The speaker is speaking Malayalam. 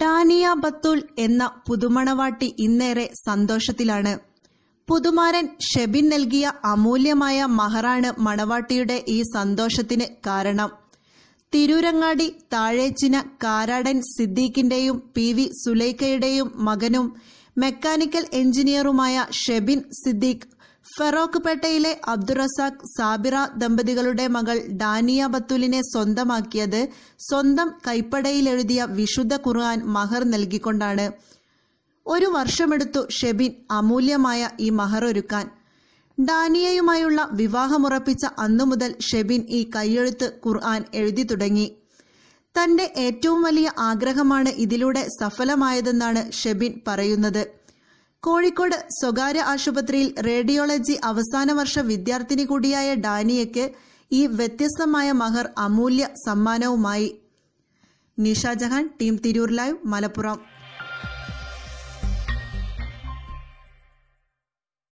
ഡാനിയ ബത്തുൽ എന്ന പുതുമണവാട്ടി ഇന്നേറെ സന്തോഷത്തിലാണ് പുതുമാരൻ ഷെബിൻ നൽകിയ അമൂല്യമായ മഹറാണ് മണവാട്ടിയുടെ ഈ സന്തോഷത്തിന് കാരണം തിരൂരങ്ങാടി താഴേച്ചിന കാരാടൻ സിദ്ദീഖിന്റെയും പി വി സുലൈക്കയുടെയും മകനും മെക്കാനിക്കൽ എഞ്ചിനീയറുമായ ഷെബിൻ സിദ്ദീഖ് പേട്ടയിലെ അബ്ദുറസാഖ് സാബിറ ദമ്പതികളുടെ മകൾ ഡാനിയ ബത്തുലിനെ സ്വന്തമാക്കിയത് സ്വന്തം കൈപ്പടയിലെഴുതിയ വിശുദ്ധ ഖുർആൻ മഹർ നൽകിക്കൊണ്ടാണ് ഒരു വർഷമെടുത്തു ഷെബിൻ അമൂല്യമായ ഈ മഹർ ഒരുക്കാൻ ഡാനിയയുമായുള്ള വിവാഹമുറപ്പിച്ച അന്നു മുതൽ ഷെബിൻ ഈ കൈയെഴുത്ത് ഖുർആൻ എഴുതി തുടങ്ങി തന്റെ ഏറ്റവും വലിയ ആഗ്രഹമാണ് ഇതിലൂടെ സഫലമായതെന്നാണ് ഷെബിൻ പറയുന്നത് കോഴിക്കോട് സ്വകാര്യ ആശുപത്രിയിൽ റേഡിയോളജി അവസാന വർഷ വിദ്യാർത്ഥിനി കൂടിയായ ഡാനിയയ്ക്ക് ഈ വ്യത്യസ്തമായ മഹർ അമൂല്യ സമ്മാനവുമായി നിഷ ജഹാൻ ടീം തിരൂർ ലൈവ് മലപ്പുറം